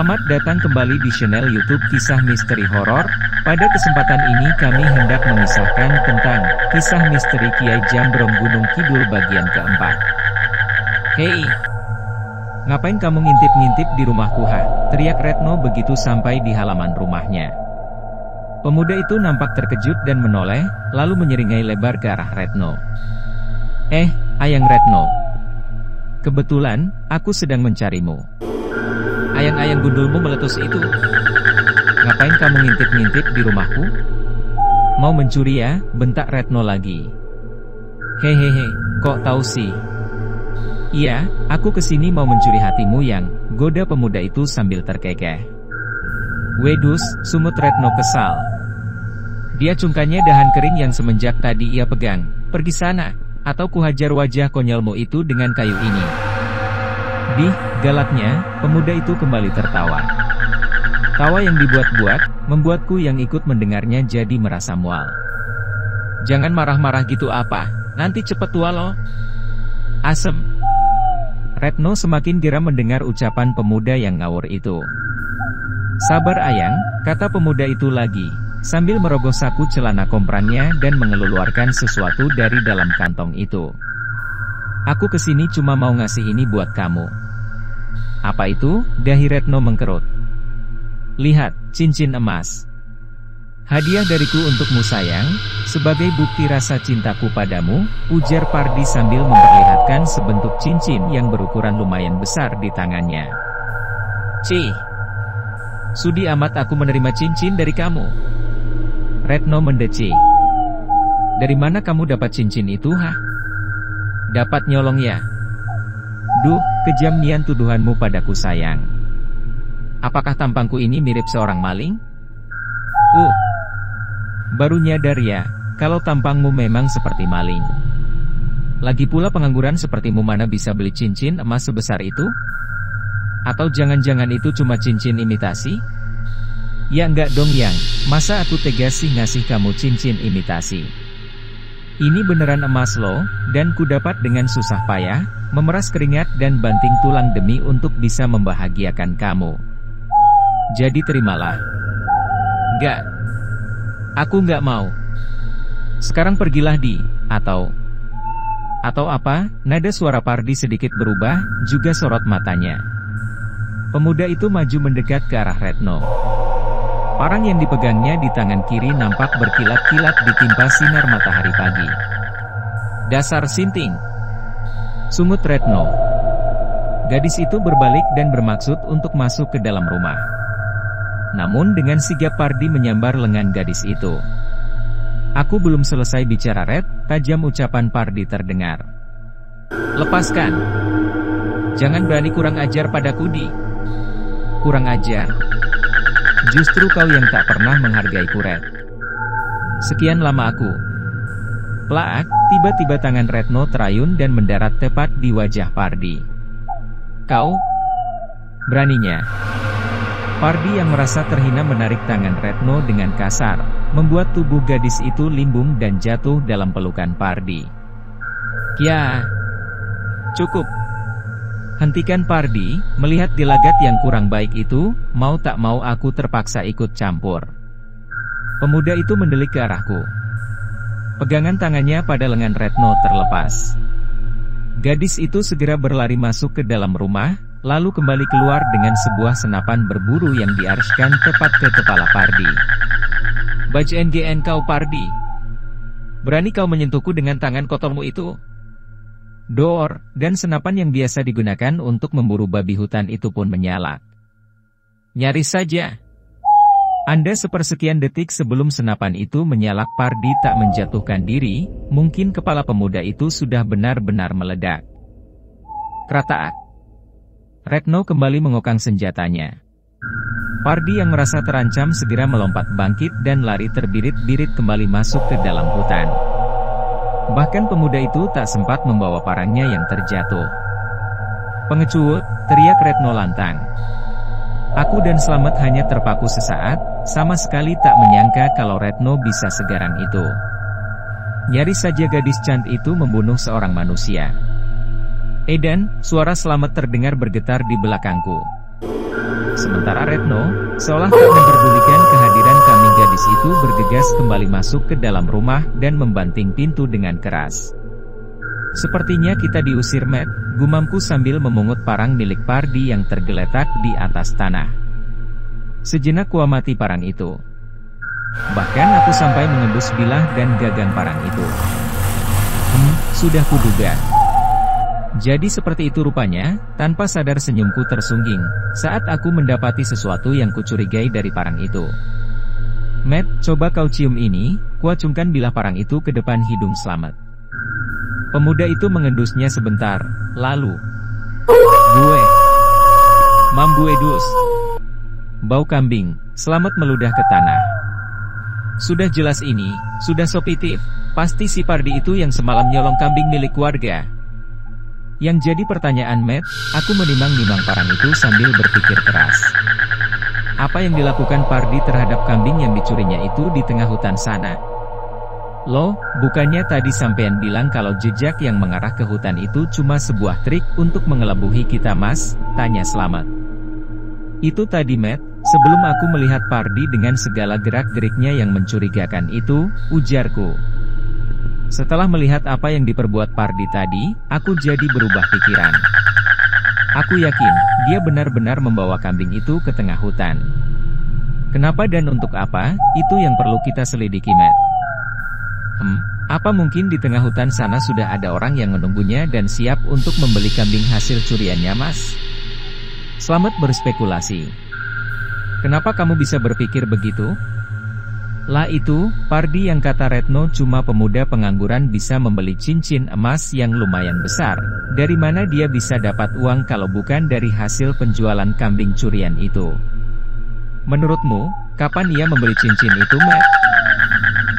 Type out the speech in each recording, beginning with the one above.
Selamat datang kembali di channel YouTube Kisah Misteri Horor. Pada kesempatan ini kami hendak mengisahkan tentang kisah misteri Kiai Jambrong Gunung Kidul bagian keempat. Hei, ngapain kamu ngintip-ngintip di rumahku ha? Teriak Retno begitu sampai di halaman rumahnya. Pemuda itu nampak terkejut dan menoleh, lalu menyeringai lebar ke arah Retno. Eh, Ayang Retno. Kebetulan, aku sedang mencarimu ayang-ayang gundulmu meletus itu. Ngapain kamu ngintip-ngintip di rumahku? Mau mencuri ya? Bentak Retno lagi. Hehehe, kok tahu sih? Iya, aku kesini mau mencuri hatimu yang goda pemuda itu sambil terkekeh. Wedus, sumut Retno kesal. Dia cungkannya dahan kering yang semenjak tadi ia pegang. Pergi sana, atau kuhajar wajah konyolmu itu dengan kayu ini. Di galaknya, pemuda itu kembali tertawa. Tawa yang dibuat-buat, membuatku yang ikut mendengarnya jadi merasa mual. Jangan marah-marah gitu apa, nanti cepet tua loh. Asem. Retno semakin geram mendengar ucapan pemuda yang ngawur itu. Sabar ayang, kata pemuda itu lagi, sambil merogoh saku celana komprannya dan mengeluarkan sesuatu dari dalam kantong itu. Aku kesini cuma mau ngasih ini buat kamu. Apa itu? Dahi Retno mengkerut. Lihat, cincin emas. Hadiah dariku untukmu sayang, sebagai bukti rasa cintaku padamu, ujar Pardi sambil memperlihatkan sebentuk cincin yang berukuran lumayan besar di tangannya. Cih, Sudi amat aku menerima cincin dari kamu. Retno mendecih. Dari mana kamu dapat cincin itu, ha? dapat nyolong ya. Duh, kejam nian tuduhanmu padaku sayang. Apakah tampangku ini mirip seorang maling? Uh, baru nyadar ya, kalau tampangmu memang seperti maling. Lagi pula pengangguran sepertimu mana bisa beli cincin emas sebesar itu? Atau jangan-jangan itu cuma cincin imitasi? Ya enggak dong yang, masa aku tegas sih ngasih kamu cincin imitasi? Ini beneran emas loh, dan ku dapat dengan susah payah, memeras keringat dan banting tulang demi untuk bisa membahagiakan kamu. Jadi terimalah. Gak. Aku gak mau. Sekarang pergilah di, atau... Atau apa, nada suara Pardi sedikit berubah, juga sorot matanya. Pemuda itu maju mendekat ke arah Retno. Parang yang dipegangnya di tangan kiri nampak berkilat-kilat ditimpa sinar matahari pagi. Dasar Sinting Sungut Retno Gadis itu berbalik dan bermaksud untuk masuk ke dalam rumah. Namun dengan sigap Pardi menyambar lengan gadis itu. Aku belum selesai bicara Red, tajam ucapan Pardi terdengar. Lepaskan. Jangan berani kurang ajar padaku di. Kurang ajar. Justru kau yang tak pernah menghargai kuret. Sekian lama aku. Plak, tiba-tiba tangan Retno terayun dan mendarat tepat di wajah Pardi. Kau? Beraninya. Pardi yang merasa terhina menarik tangan Retno dengan kasar, membuat tubuh gadis itu limbung dan jatuh dalam pelukan Pardi. Ya, cukup, Hentikan Pardi, melihat Dilagat yang kurang baik itu, mau tak mau aku terpaksa ikut campur. Pemuda itu mendelik ke arahku. Pegangan tangannya pada lengan Retno terlepas. Gadis itu segera berlari masuk ke dalam rumah, lalu kembali keluar dengan sebuah senapan berburu yang diarskan tepat ke kepala Pardi. Baj NGN kau Pardi. Berani kau menyentuhku dengan tangan kotormu itu? door, dan senapan yang biasa digunakan untuk memburu babi hutan itu pun menyala. Nyaris saja. Anda sepersekian detik sebelum senapan itu menyalak Pardi tak menjatuhkan diri, mungkin kepala pemuda itu sudah benar-benar meledak. Krataat. Retno kembali mengokang senjatanya. Pardi yang merasa terancam segera melompat bangkit dan lari terbirit-birit kembali masuk ke dalam hutan. Bahkan pemuda itu tak sempat membawa parangnya yang terjatuh. Pengecut, teriak Retno lantang. Aku dan Slamet hanya terpaku sesaat, sama sekali tak menyangka kalau Retno bisa segarang itu. Nyaris saja gadis cantik itu membunuh seorang manusia. Eden, suara Slamet terdengar bergetar di belakangku. Sementara Retno, seolah tak memperdulikan kehadiran kami gadis itu bergegas kembali masuk ke dalam rumah dan membanting pintu dengan keras. Sepertinya kita diusir Matt, gumamku sambil memungut parang milik Pardi yang tergeletak di atas tanah. Sejenak ku amati parang itu. Bahkan aku sampai mengendus bilah dan gagang parang itu. Hmm, sudah kuduga. Jadi seperti itu rupanya, tanpa sadar senyumku tersungging, saat aku mendapati sesuatu yang kucurigai dari parang itu. Matt, coba kau cium ini, kuacungkan bilah parang itu ke depan hidung selamat. Pemuda itu mengendusnya sebentar, lalu... Gue. Mambu edus. Bau kambing, selamat meludah ke tanah. Sudah jelas ini, sudah sopitif, pasti si Pardi itu yang semalam nyolong kambing milik warga. Yang jadi pertanyaan Matt, aku menimang-nimang parang itu sambil berpikir keras. Apa yang dilakukan Pardi terhadap kambing yang dicurinya itu di tengah hutan sana? Loh, bukannya tadi sampean bilang kalau jejak yang mengarah ke hutan itu cuma sebuah trik untuk mengelabuhi kita mas? Tanya Selamat. Itu tadi Matt, sebelum aku melihat Pardi dengan segala gerak-geriknya yang mencurigakan itu, ujarku. Setelah melihat apa yang diperbuat Pardi tadi, aku jadi berubah pikiran. Aku yakin, dia benar-benar membawa kambing itu ke tengah hutan. Kenapa dan untuk apa, itu yang perlu kita selidiki, Matt. Hmm, apa mungkin di tengah hutan sana sudah ada orang yang menunggunya dan siap untuk membeli kambing hasil curiannya, Mas? Selamat berspekulasi. Kenapa kamu bisa berpikir begitu? Lah itu, Pardi yang kata Retno cuma pemuda pengangguran bisa membeli cincin emas yang lumayan besar. Dari mana dia bisa dapat uang kalau bukan dari hasil penjualan kambing curian itu? Menurutmu, kapan ia membeli cincin itu, Matt?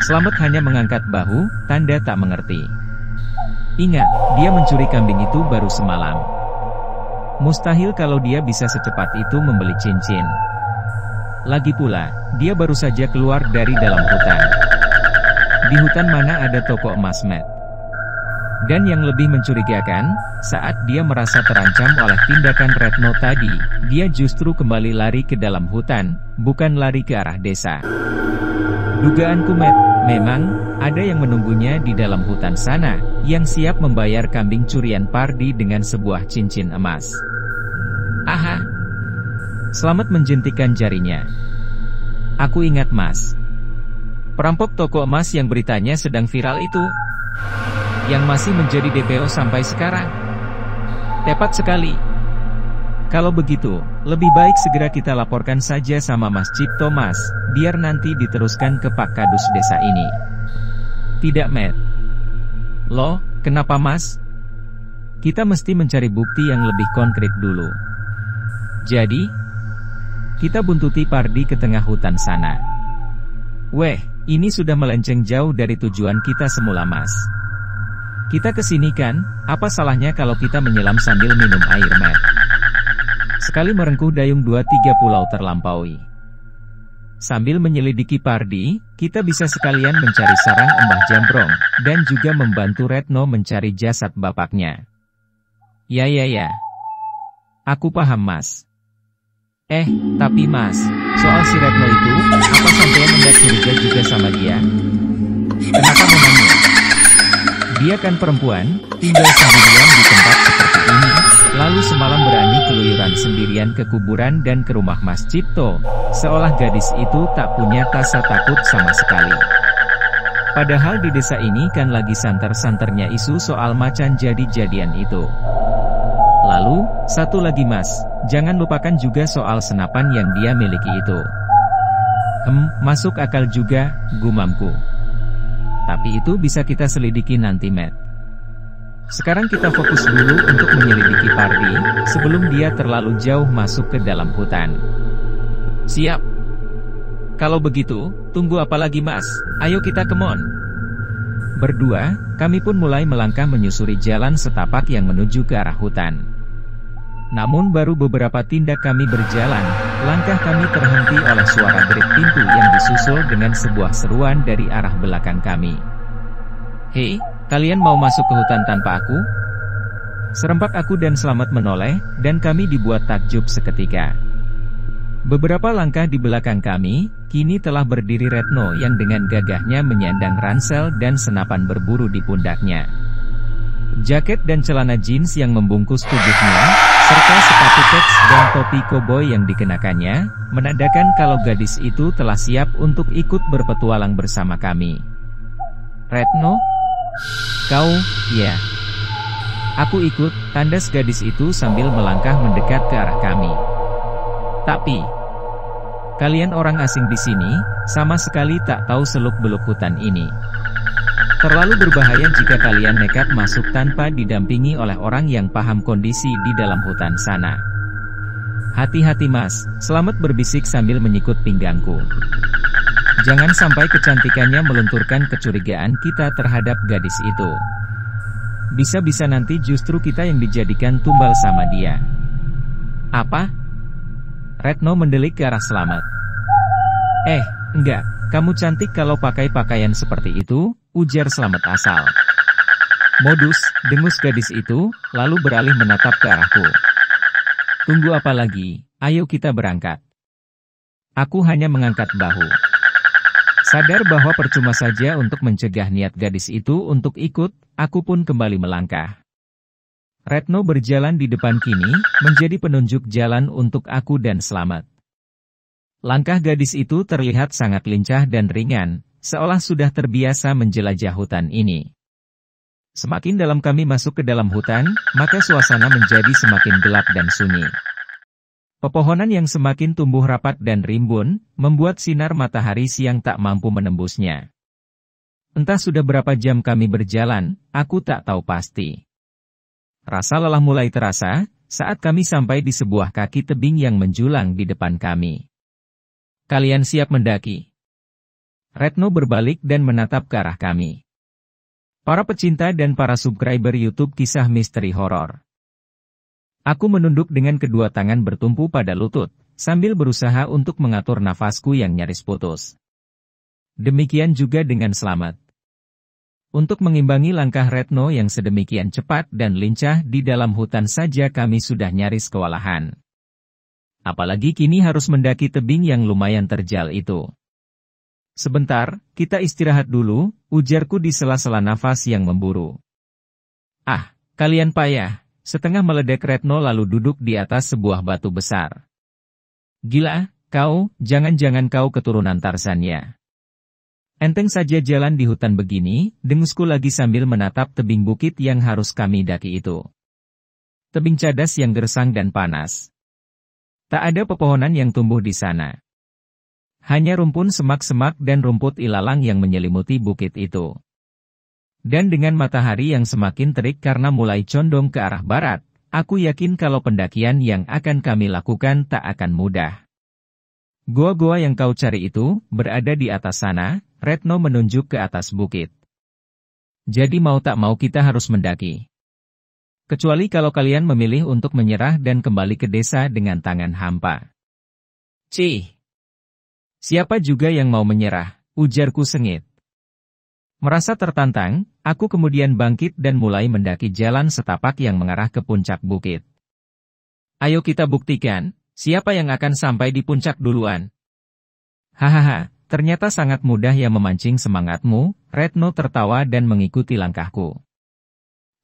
Selamat hanya mengangkat bahu, tanda tak mengerti. Ingat, dia mencuri kambing itu baru semalam. Mustahil kalau dia bisa secepat itu membeli cincin. Lagi pula, dia baru saja keluar dari dalam hutan. Di hutan mana ada toko emas Matt? Dan yang lebih mencurigakan, saat dia merasa terancam oleh tindakan Retno tadi, dia justru kembali lari ke dalam hutan, bukan lari ke arah desa. Dugaanku Matt, memang, ada yang menunggunya di dalam hutan sana, yang siap membayar kambing curian Pardi dengan sebuah cincin emas. Aha, Selamat menjentikan jarinya. Aku ingat mas. Perampok toko emas yang beritanya sedang viral itu. Yang masih menjadi DPO sampai sekarang. Tepat sekali. Kalau begitu, lebih baik segera kita laporkan saja sama Mas Cipto Mas, biar nanti diteruskan ke Pak Kadus desa ini. Tidak Matt. Loh, kenapa Mas? Kita mesti mencari bukti yang lebih konkret dulu. Jadi, kita buntuti Pardi ke tengah hutan sana. Weh, ini sudah melenceng jauh dari tujuan kita semula mas. Kita kesini kan, apa salahnya kalau kita menyelam sambil minum air merk? Sekali merengkuh dayung dua tiga pulau terlampaui. Sambil menyelidiki Pardi, kita bisa sekalian mencari sarang embah jambrong, dan juga membantu Retno mencari jasad bapaknya. Ya ya ya. Aku paham mas. Eh, tapi mas, soal si Retno itu, apa sampai melihat curiga juga sama dia? Kenapa menanya? Dia kan perempuan, tinggal sendirian di tempat seperti ini, lalu semalam berani keluyuran sendirian ke kuburan dan ke rumah Mas Cipto, seolah gadis itu tak punya rasa takut sama sekali. Padahal di desa ini kan lagi santer-santernya isu soal macan jadi-jadian itu. Lalu, satu lagi mas, jangan lupakan juga soal senapan yang dia miliki itu. Hmm, masuk akal juga, gumamku. Tapi itu bisa kita selidiki nanti, Matt. Sekarang kita fokus dulu untuk menyelidiki Pardi, sebelum dia terlalu jauh masuk ke dalam hutan. Siap. Kalau begitu, tunggu apa lagi mas? Ayo kita kemon. Berdua, kami pun mulai melangkah menyusuri jalan setapak yang menuju ke arah hutan. Namun baru beberapa tindak kami berjalan, langkah kami terhenti oleh suara derik pintu yang disusul dengan sebuah seruan dari arah belakang kami. Hei, kalian mau masuk ke hutan tanpa aku? Serempak aku dan selamat menoleh, dan kami dibuat takjub seketika. Beberapa langkah di belakang kami, kini telah berdiri Retno yang dengan gagahnya menyandang ransel dan senapan berburu di pundaknya. Jaket dan celana jeans yang membungkus tubuhnya, Tux dan topi koboi yang dikenakannya, menandakan kalau gadis itu telah siap untuk ikut berpetualang bersama kami. Retno? Kau, ya. Aku ikut, tandas gadis itu sambil melangkah mendekat ke arah kami. Tapi, kalian orang asing di sini, sama sekali tak tahu seluk-beluk hutan ini. Terlalu berbahaya jika kalian nekat masuk tanpa didampingi oleh orang yang paham kondisi di dalam hutan sana. Hati-hati mas, selamat berbisik sambil menyikut pinggangku. Jangan sampai kecantikannya melenturkan kecurigaan kita terhadap gadis itu. Bisa-bisa nanti justru kita yang dijadikan tumbal sama dia. Apa? Retno mendelik ke arah selamat. Eh, enggak, kamu cantik kalau pakai pakaian seperti itu, ujar selamat asal. Modus, dengus gadis itu, lalu beralih menatap ke arahku. Tunggu apa lagi, ayo kita berangkat. Aku hanya mengangkat bahu. Sadar bahwa percuma saja untuk mencegah niat gadis itu untuk ikut, aku pun kembali melangkah. Retno berjalan di depan kini, menjadi penunjuk jalan untuk aku dan selamat. Langkah gadis itu terlihat sangat lincah dan ringan, Seolah sudah terbiasa menjelajah hutan ini. Semakin dalam kami masuk ke dalam hutan, maka suasana menjadi semakin gelap dan sunyi. Pepohonan yang semakin tumbuh rapat dan rimbun, membuat sinar matahari siang tak mampu menembusnya. Entah sudah berapa jam kami berjalan, aku tak tahu pasti. Rasa lelah mulai terasa, saat kami sampai di sebuah kaki tebing yang menjulang di depan kami. Kalian siap mendaki? Retno berbalik dan menatap ke arah kami. Para pecinta dan para subscriber YouTube kisah misteri horor. Aku menunduk dengan kedua tangan bertumpu pada lutut, sambil berusaha untuk mengatur nafasku yang nyaris putus. Demikian juga dengan selamat. Untuk mengimbangi langkah Retno yang sedemikian cepat dan lincah di dalam hutan saja kami sudah nyaris kewalahan. Apalagi kini harus mendaki tebing yang lumayan terjal itu. Sebentar, kita istirahat dulu, ujarku di sela-sela nafas yang memburu. Ah, kalian payah, setengah meledek Retno lalu duduk di atas sebuah batu besar. Gila, kau, jangan-jangan kau keturunan Tarzannya. Enteng saja jalan di hutan begini, dengusku lagi sambil menatap tebing bukit yang harus kami daki itu. Tebing cadas yang gersang dan panas. Tak ada pepohonan yang tumbuh di sana. Hanya rumpun semak-semak dan rumput ilalang yang menyelimuti bukit itu. Dan dengan matahari yang semakin terik karena mulai condong ke arah barat, aku yakin kalau pendakian yang akan kami lakukan tak akan mudah. Goa-goa yang kau cari itu, berada di atas sana, Retno menunjuk ke atas bukit. Jadi mau tak mau kita harus mendaki. Kecuali kalau kalian memilih untuk menyerah dan kembali ke desa dengan tangan hampa. Cih, Siapa juga yang mau menyerah, ujarku sengit. Merasa tertantang, aku kemudian bangkit dan mulai mendaki jalan setapak yang mengarah ke puncak bukit. Ayo kita buktikan, siapa yang akan sampai di puncak duluan. Hahaha, ternyata sangat mudah ya memancing semangatmu, Retno tertawa dan mengikuti langkahku.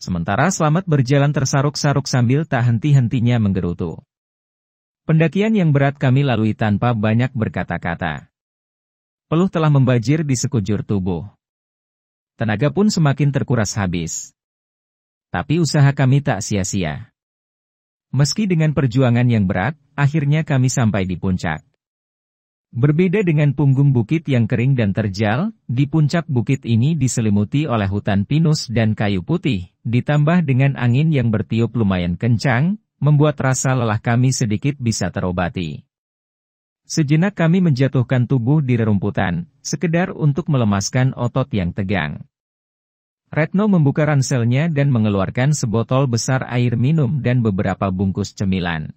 Sementara Selamat berjalan tersaruk-saruk sambil tak henti-hentinya menggerutu. Pendakian yang berat kami lalui tanpa banyak berkata-kata. Peluh telah membajir di sekujur tubuh. Tenaga pun semakin terkuras habis. Tapi usaha kami tak sia-sia. Meski dengan perjuangan yang berat, akhirnya kami sampai di puncak. Berbeda dengan punggung bukit yang kering dan terjal, di puncak bukit ini diselimuti oleh hutan pinus dan kayu putih, ditambah dengan angin yang bertiup lumayan kencang, membuat rasa lelah kami sedikit bisa terobati. Sejenak kami menjatuhkan tubuh di rerumputan, sekedar untuk melemaskan otot yang tegang. Retno membuka ranselnya dan mengeluarkan sebotol besar air minum dan beberapa bungkus cemilan.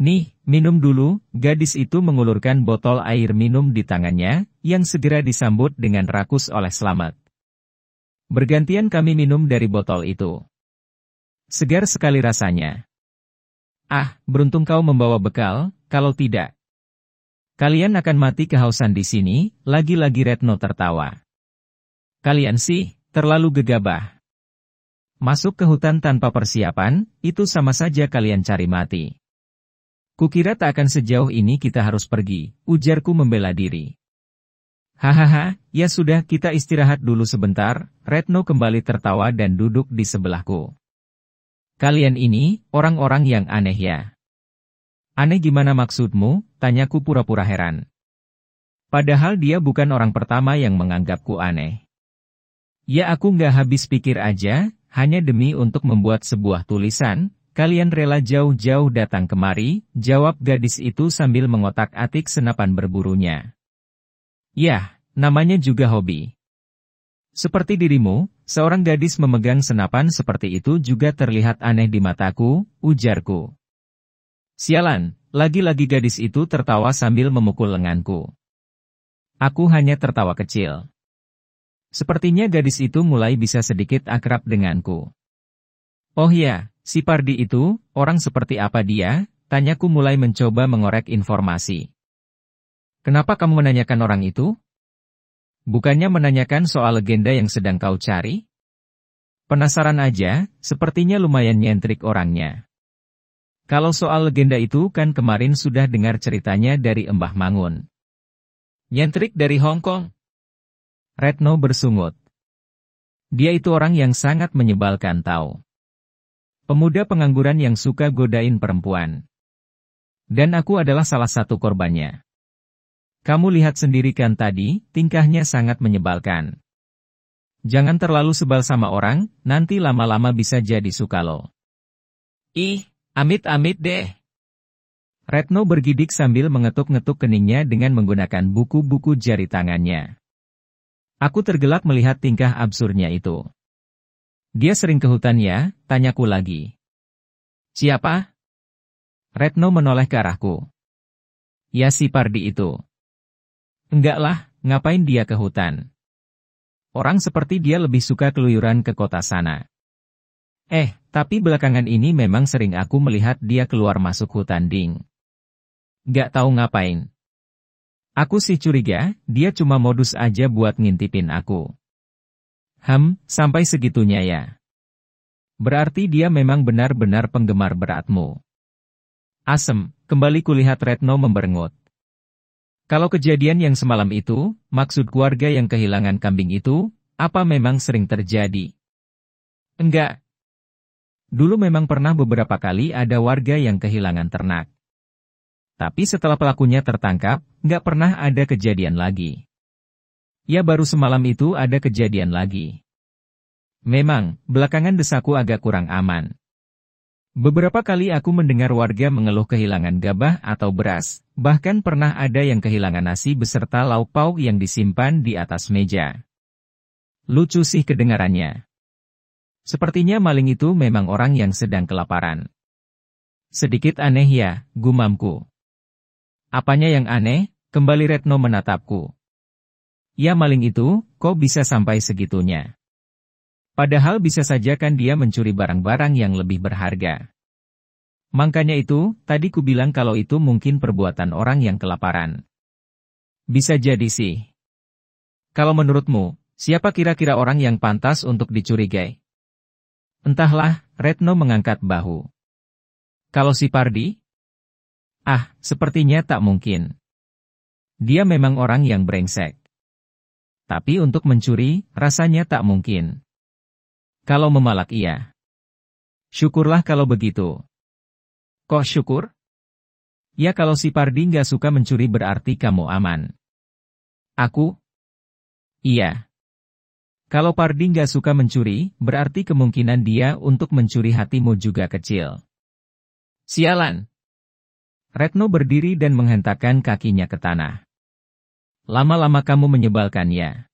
Nih, minum dulu, gadis itu mengulurkan botol air minum di tangannya, yang segera disambut dengan rakus oleh selamat. Bergantian kami minum dari botol itu. Segar sekali rasanya. Ah, beruntung kau membawa bekal, kalau tidak. Kalian akan mati kehausan di sini, lagi-lagi Retno tertawa. Kalian sih, terlalu gegabah. Masuk ke hutan tanpa persiapan, itu sama saja kalian cari mati. Kukira tak akan sejauh ini kita harus pergi, ujarku membela diri. Hahaha, ya sudah kita istirahat dulu sebentar, Retno kembali tertawa dan duduk di sebelahku. Kalian ini, orang-orang yang aneh ya. Aneh gimana maksudmu? Tanyaku pura-pura heran. Padahal dia bukan orang pertama yang menganggapku aneh. Ya aku nggak habis pikir aja, hanya demi untuk membuat sebuah tulisan, kalian rela jauh-jauh datang kemari, jawab gadis itu sambil mengotak-atik senapan berburunya. Yah, namanya juga hobi. Seperti dirimu, Seorang gadis memegang senapan seperti itu juga terlihat aneh di mataku, ujarku. Sialan, lagi-lagi gadis itu tertawa sambil memukul lenganku. Aku hanya tertawa kecil. Sepertinya gadis itu mulai bisa sedikit akrab denganku. Oh ya, si Pardi itu, orang seperti apa dia? Tanyaku mulai mencoba mengorek informasi. Kenapa kamu menanyakan orang itu? Bukannya menanyakan soal legenda yang sedang kau cari? Penasaran aja, sepertinya lumayan nyentrik orangnya. Kalau soal legenda itu kan kemarin sudah dengar ceritanya dari Embah Mangun. Nyentrik dari Hong Kong. Retno bersungut. Dia itu orang yang sangat menyebalkan tahu. Pemuda pengangguran yang suka godain perempuan. Dan aku adalah salah satu korbannya. Kamu lihat sendiri kan tadi, tingkahnya sangat menyebalkan. Jangan terlalu sebal sama orang, nanti lama-lama bisa jadi suka lo. Ih, amit-amit deh. Retno bergidik sambil mengetuk-ngetuk keningnya dengan menggunakan buku-buku jari tangannya. Aku tergelak melihat tingkah absurdnya itu. Dia sering ke hutan ya, tanyaku lagi. Siapa? Retno menoleh ke arahku. Ya si Pardi itu. Enggaklah, ngapain dia ke hutan? Orang seperti dia lebih suka keluyuran ke kota sana. Eh, tapi belakangan ini memang sering aku melihat dia keluar masuk hutan ding. Gak tahu ngapain. Aku sih curiga, dia cuma modus aja buat ngintipin aku. Ham, sampai segitunya ya. Berarti dia memang benar-benar penggemar beratmu. Asem, kembali kulihat Retno memberengut. Kalau kejadian yang semalam itu, maksud keluarga yang kehilangan kambing itu, apa memang sering terjadi? Enggak. Dulu memang pernah beberapa kali ada warga yang kehilangan ternak. Tapi setelah pelakunya tertangkap, nggak pernah ada kejadian lagi. Ya baru semalam itu ada kejadian lagi. Memang, belakangan desaku agak kurang aman. Beberapa kali aku mendengar warga mengeluh kehilangan gabah atau beras, bahkan pernah ada yang kehilangan nasi beserta lauk pauk yang disimpan di atas meja. Lucu sih kedengarannya. Sepertinya maling itu memang orang yang sedang kelaparan. Sedikit aneh ya, gumamku. Apanya yang aneh? Kembali Retno menatapku. Ya maling itu, kok bisa sampai segitunya? Padahal bisa saja kan dia mencuri barang-barang yang lebih berharga. Makanya itu, tadi ku bilang kalau itu mungkin perbuatan orang yang kelaparan. Bisa jadi sih. Kalau menurutmu, siapa kira-kira orang yang pantas untuk dicurigai? Entahlah, Retno mengangkat bahu. Kalau si Pardi? Ah, sepertinya tak mungkin. Dia memang orang yang brengsek. Tapi untuk mencuri, rasanya tak mungkin. Kalau memalak ia. Syukurlah kalau begitu. Kok syukur? Ya kalau si Pardi nggak suka mencuri berarti kamu aman. Aku? Iya. Kalau Pardi nggak suka mencuri, berarti kemungkinan dia untuk mencuri hatimu juga kecil. Sialan! Retno berdiri dan menghentakkan kakinya ke tanah. Lama-lama kamu menyebalkannya.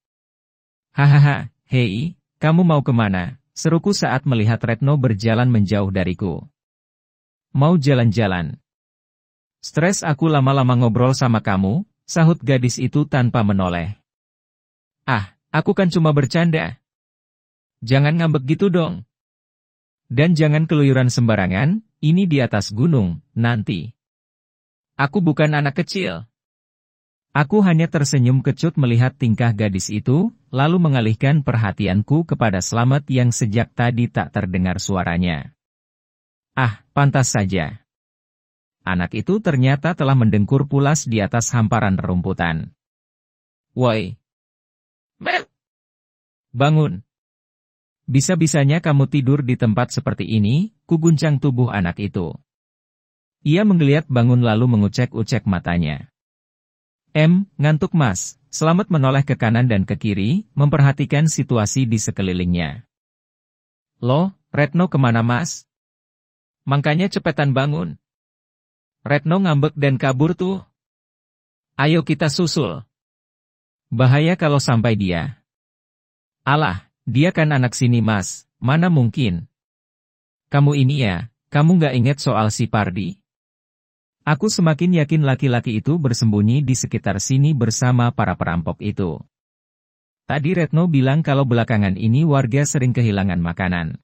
Hahaha, hei, kamu mau kemana? Seruku saat melihat Retno berjalan menjauh dariku. Mau jalan-jalan. Stres aku lama-lama ngobrol sama kamu, sahut gadis itu tanpa menoleh. Ah, aku kan cuma bercanda. Jangan ngambek gitu dong. Dan jangan keluyuran sembarangan, ini di atas gunung, nanti. Aku bukan anak kecil. Aku hanya tersenyum kecut melihat tingkah gadis itu, lalu mengalihkan perhatianku kepada selamat yang sejak tadi tak terdengar suaranya. Ah, pantas saja. Anak itu ternyata telah mendengkur pulas di atas hamparan rerumputan. Woi! Bangun! Bisa-bisanya kamu tidur di tempat seperti ini, kuguncang tubuh anak itu. Ia menggeliat bangun lalu mengucek-ucek matanya. M. Ngantuk Mas, selamat menoleh ke kanan dan ke kiri, memperhatikan situasi di sekelilingnya. Loh, Retno kemana Mas? Makanya cepetan bangun. Retno ngambek dan kabur tuh. Ayo kita susul. Bahaya kalau sampai dia. Allah, dia kan anak sini Mas, mana mungkin. Kamu ini ya, kamu nggak inget soal si Pardi? Aku semakin yakin laki-laki itu bersembunyi di sekitar sini bersama para perampok itu. Tadi Retno bilang kalau belakangan ini warga sering kehilangan makanan.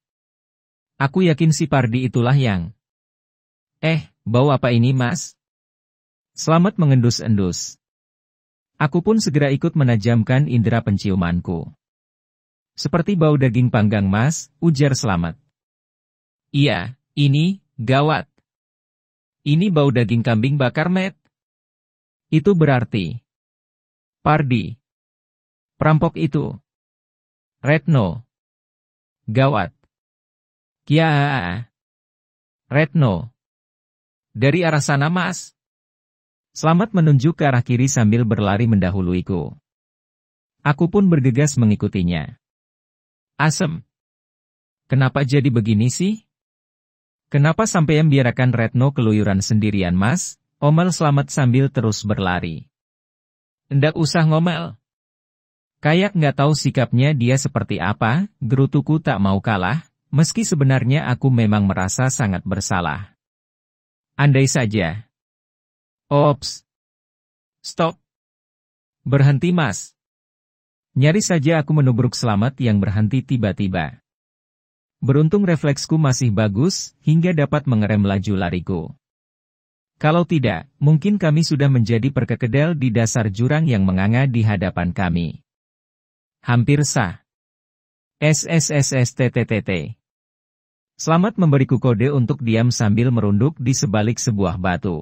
Aku yakin si Pardi itulah yang... Eh, bau apa ini mas? Selamat mengendus-endus. Aku pun segera ikut menajamkan indera penciumanku. Seperti bau daging panggang mas, ujar Selamat. Iya, ini, gawat. Ini bau daging kambing bakar, Matt. Itu berarti. Pardi. Perampok itu. Retno. Gawat. Kia. Retno. Dari arah sana, Mas. Selamat menunjuk ke arah kiri sambil berlari mendahuluiku. Aku pun bergegas mengikutinya. Asem. Kenapa jadi begini sih? Kenapa sampai biarkan Retno keluyuran sendirian mas? Omel selamat sambil terus berlari. Ndak usah ngomel. Kayak nggak tahu sikapnya dia seperti apa, gerutuku tak mau kalah, meski sebenarnya aku memang merasa sangat bersalah. Andai saja. Ops. Stop. Berhenti mas. Nyari saja aku menubruk selamat yang berhenti tiba-tiba. Beruntung refleksku masih bagus, hingga dapat mengerem laju lariku. Kalau tidak, mungkin kami sudah menjadi perkekedel di dasar jurang yang menganga di hadapan kami. Hampir sah. SSSSTTTT. Selamat memberiku kode untuk diam sambil merunduk di sebalik sebuah batu.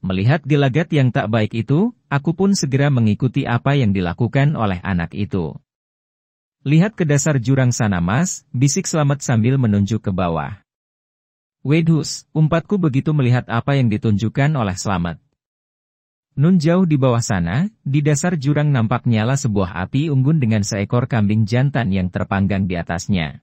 Melihat gelagat yang tak baik itu, aku pun segera mengikuti apa yang dilakukan oleh anak itu. Lihat ke dasar jurang sana mas, bisik selamat sambil menunjuk ke bawah. Wedhus, umpatku begitu melihat apa yang ditunjukkan oleh selamat. Nun jauh di bawah sana, di dasar jurang nampak nyala sebuah api unggun dengan seekor kambing jantan yang terpanggang di atasnya.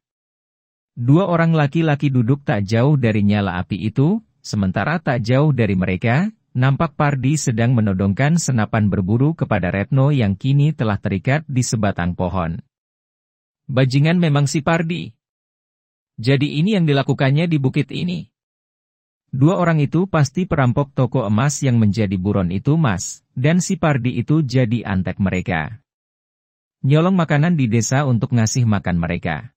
Dua orang laki-laki duduk tak jauh dari nyala api itu, sementara tak jauh dari mereka, nampak Pardi sedang menodongkan senapan berburu kepada Retno yang kini telah terikat di sebatang pohon. Bajingan memang si Pardi. Jadi ini yang dilakukannya di bukit ini. Dua orang itu pasti perampok toko emas yang menjadi buron itu mas, dan si Pardi itu jadi antek mereka. Nyolong makanan di desa untuk ngasih makan mereka.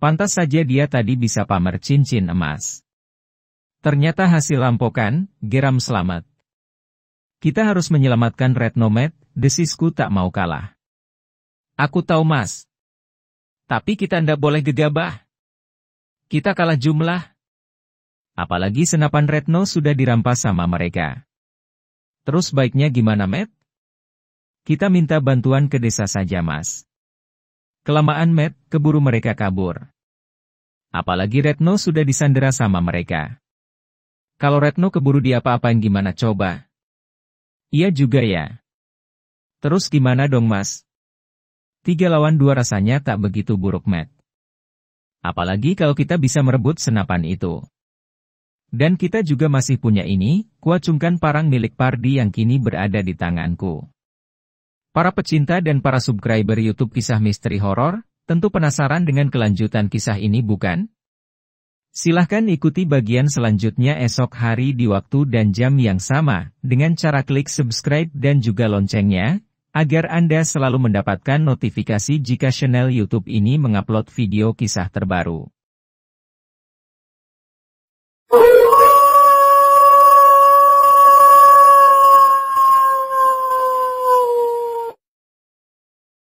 Pantas saja dia tadi bisa pamer cincin emas. Ternyata hasil lampokan, geram selamat. Kita harus menyelamatkan Red Nomad. desisku tak mau kalah. Aku tahu mas, tapi kita ndak boleh gegabah. Kita kalah jumlah. Apalagi senapan Retno sudah dirampas sama mereka. Terus baiknya gimana, Matt? Kita minta bantuan ke desa saja, Mas. Kelamaan Matt, keburu mereka kabur. Apalagi Retno sudah disandera sama mereka. Kalau Retno keburu diapa-apain gimana coba? Iya juga ya. Terus gimana dong mas? 3 lawan 2 rasanya tak begitu buruk Matt. Apalagi kalau kita bisa merebut senapan itu. Dan kita juga masih punya ini, kuacungkan parang milik Pardi yang kini berada di tanganku. Para pecinta dan para subscriber YouTube kisah misteri horor, tentu penasaran dengan kelanjutan kisah ini bukan? Silahkan ikuti bagian selanjutnya esok hari di waktu dan jam yang sama, dengan cara klik subscribe dan juga loncengnya, agar Anda selalu mendapatkan notifikasi jika channel YouTube ini mengupload video kisah terbaru.